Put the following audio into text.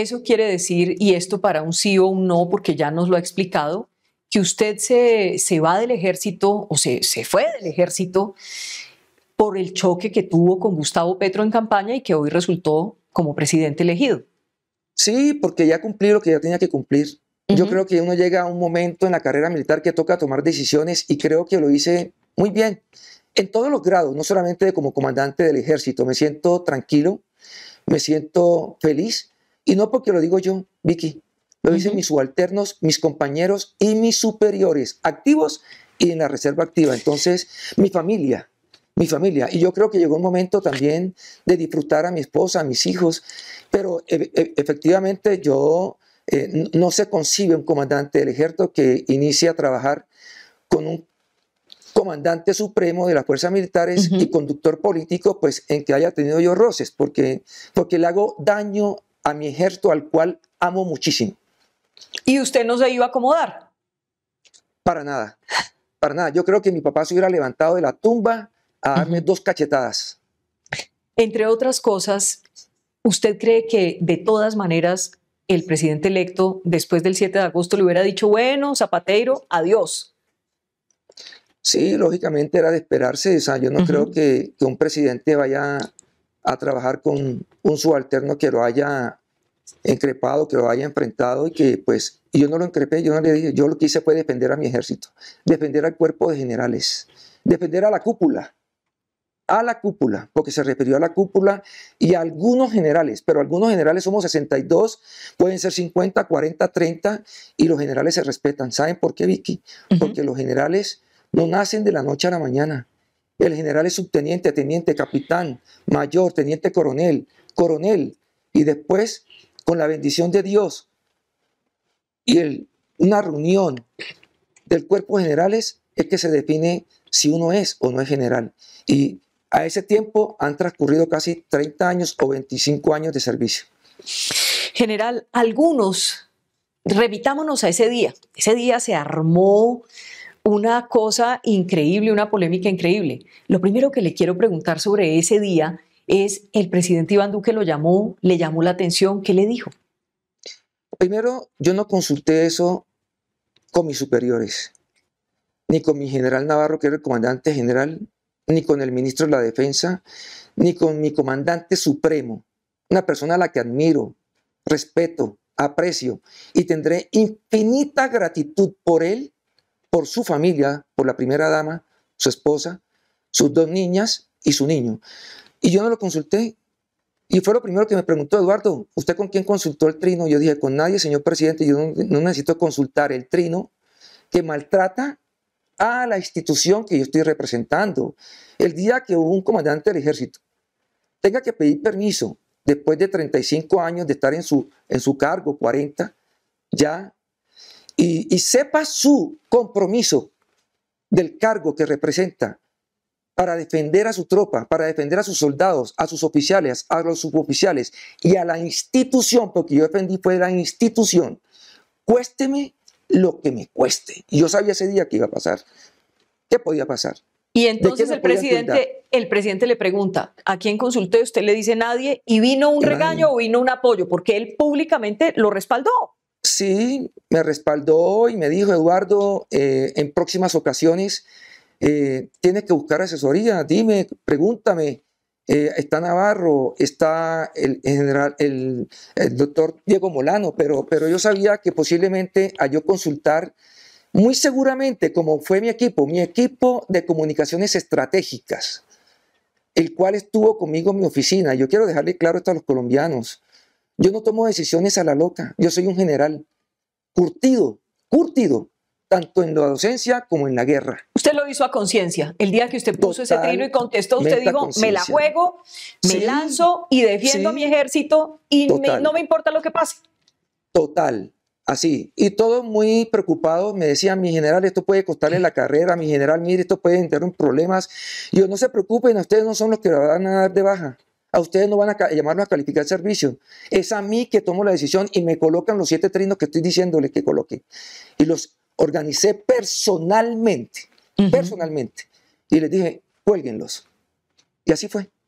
Eso quiere decir, y esto para un sí o un no, porque ya nos lo ha explicado, que usted se, va del ejército o se, fue del ejército por el choque que tuvo con Gustavo Petro en campaña y que hoy resultó como presidente elegido. Sí, porque ya cumplí lo que ya tenía que cumplir. Yo creo que uno llega a un momento en la carrera militar que toca tomar decisiones y creo que lo hice muy bien. En todos los grados, no solamente como comandante del ejército, me siento tranquilo, me siento feliz y no porque lo digo yo, Vicky, lo dicen mis subalternos, mis compañeros y mis superiores activos y en la reserva activa. Entonces, mi familia, mi familia. Y yo creo que llegó un momento también de disfrutar a mi esposa, a mis hijos, pero e, e, efectivamente yo eh, no se concibe un comandante del ejército que inicie a trabajar con un comandante supremo de las fuerzas militares y conductor político, pues en que haya tenido yo roces, porque, porque le hago daño a mi ejército al cual amo muchísimo. ¿Y usted no se iba a acomodar? Para nada, para nada. Yo creo que mi papá se hubiera levantado de la tumba a darme dos cachetadas. Entre otras cosas, ¿usted cree que de todas maneras el presidente electo después del 7 de agosto le hubiera dicho, bueno, Zapatero, adiós? Sí, lógicamente era de esperarse. yo no creo que, que, un presidente vaya a trabajar con un subalterno que lo haya encrepado, que lo haya enfrentado y que pues yo no lo encrepé, yo no le dije, yo lo que hice fue defender a mi ejército, defender al cuerpo de generales, defender a la cúpula, a la cúpula, porque se refirió a la cúpula y a algunos generales, pero algunos generales somos 62, pueden ser 50, 40, 30 y los generales se respetan. ¿Saben por qué, Vicky? Porque los generales no nacen de la noche a la mañana. El general es subteniente, teniente, capitán, mayor, teniente coronel, coronel. Y después, con la bendición de Dios y una reunión del cuerpo de generales, es que se define si uno es o no es general. Y a ese tiempo han transcurrido casi 30 años o 25 años de servicio. General, algunos, revitámonos a ese día. Ese día se armó una cosa increíble, una polémica increíble. Lo primero que le quiero preguntar sobre ese día es, el presidente Iván Duque lo llamó, le llamó la atención, ¿qué le dijo? Primero, yo no consulté eso con mis superiores, ni con mi general Navarro, que era el comandante general, ni con el ministro de la Defensa, ni con mi comandante supremo, una persona a la que admiro, respeto, aprecio y tendré infinita gratitud por él por su familia, por la primera dama, su esposa, sus dos niñas y su niño. Y yo no lo consulté. Y fue lo primero que me preguntó, Eduardo, ¿usted con quién consultó el trino? Yo dije, con nadie, señor presidente, yo no, necesito consultar el trino que maltrata a la institución que yo estoy representando. El día que un comandante del ejército tenga que pedir permiso después de 35 años de estar en su, en su cargo, 40, ya y, sepa su compromiso del cargo que representa para defender a su tropa, para defender a sus soldados, a sus oficiales, a los suboficiales y a la institución, porque yo defendí fue la institución, cuésteme lo que me cueste. yo sabía ese día que iba a pasar, ¿Qué podía pasar. Y entonces el presidente, le pregunta, ¿a quién consulté? Usted le dice nadie, y vino un regaño o vino un apoyo, porque él públicamente lo respaldó sí me respaldó y me dijo, Eduardo, eh, en próximas ocasiones eh, tienes que buscar asesoría, dime, pregúntame. Eh, está Navarro, está el, general, el, doctor Diego Molano, pero, pero yo sabía que posiblemente a yo consultar, muy seguramente, como fue mi equipo, mi equipo de comunicaciones estratégicas, el cual estuvo conmigo en mi oficina. Yo quiero dejarle claro esto a los colombianos. Yo no tomo decisiones a la loca. Yo soy un general curtido, curtido, tanto en la docencia como en la guerra. Usted lo hizo a conciencia. El día que usted puso ese trino y contestó, usted dijo, me la juego, me lanzo y defiendo a mi ejército y no me importa lo que pase. Total, así. Y todos muy preocupados me decían, mi general, esto puede costarle la carrera, mi general, mire, esto puede entrar en problemas. yo, no se preocupen, ustedes no son los que la van a dar de baja. A ustedes no van a llamarme a calificar servicio. Es a mí que tomo la decisión y me colocan los siete trinos que estoy diciéndole que coloque. Y los organicé personalmente, personalmente. Y les dije, cuélguenlos. Y así fue.